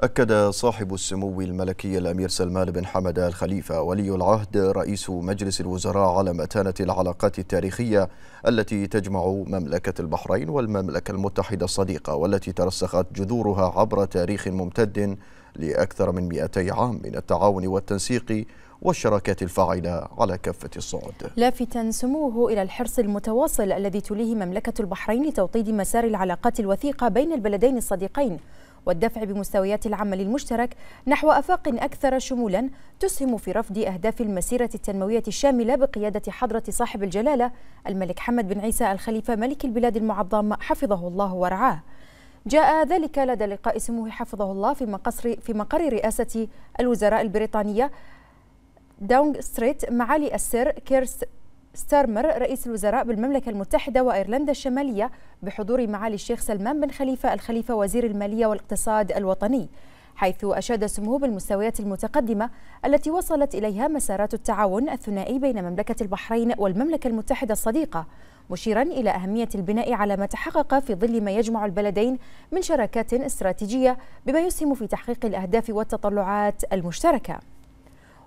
أكد صاحب السمو الملكي الأمير سلمان بن حمد الخليفة ولي العهد رئيس مجلس الوزراء على متانة العلاقات التاريخية التي تجمع مملكة البحرين والمملكة المتحدة الصديقة والتي ترسخت جذورها عبر تاريخ ممتد لأكثر من 200 عام من التعاون والتنسيق والشراكات الفاعلة على كافة الصعود لافتا سموه إلى الحرص المتواصل الذي تليه مملكة البحرين لتوطيد مسار العلاقات الوثيقة بين البلدين الصديقين والدفع بمستويات العمل المشترك نحو آفاق أكثر شمولا تسهم في رفض أهداف المسيرة التنموية الشاملة بقيادة حضرة صاحب الجلالة الملك حمد بن عيسى الخليفة ملك البلاد المعظم حفظه الله ورعاه جاء ذلك لدى لقاء سموه حفظه الله في مقر في مقر رئاسة الوزراء البريطانية داونغ ستريت معالي السير كيرس ستارمر رئيس الوزراء بالمملكة المتحدة وأيرلندا الشمالية بحضور معالي الشيخ سلمان بن خليفة الخليفة وزير المالية والاقتصاد الوطني حيث أشاد سموه بالمستويات المتقدمة التي وصلت إليها مسارات التعاون الثنائي بين مملكة البحرين والمملكة المتحدة الصديقة مشيرا إلى أهمية البناء على ما تحقق في ظل ما يجمع البلدين من شراكات استراتيجية بما يسهم في تحقيق الأهداف والتطلعات المشتركة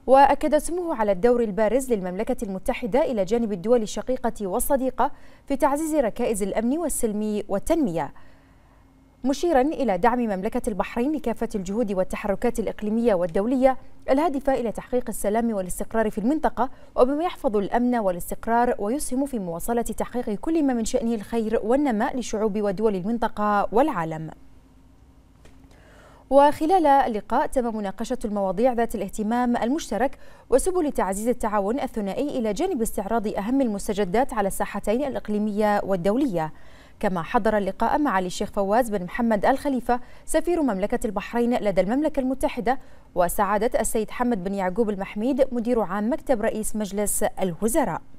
وأكد سموه على الدور البارز للمملكة المتحدة إلى جانب الدول الشقيقة والصديقة في تعزيز ركائز الأمن والسلم والتنمية مشيرا إلى دعم مملكة البحرين لكافة الجهود والتحركات الإقليمية والدولية الهادفة إلى تحقيق السلام والاستقرار في المنطقة وبما يحفظ الأمن والاستقرار ويسهم في مواصلة تحقيق كل ما من شأنه الخير والنماء لشعوب ودول المنطقة والعالم وخلال اللقاء تم مناقشة المواضيع ذات الاهتمام المشترك وسبل تعزيز التعاون الثنائي إلى جانب استعراض أهم المستجدات على الساحتين الإقليمية والدولية كما حضر اللقاء معالي الشيخ فواز بن محمد الخليفة سفير مملكة البحرين لدى المملكة المتحدة وسعادة السيد حمد بن يعقوب المحميد مدير عام مكتب رئيس مجلس الوزراء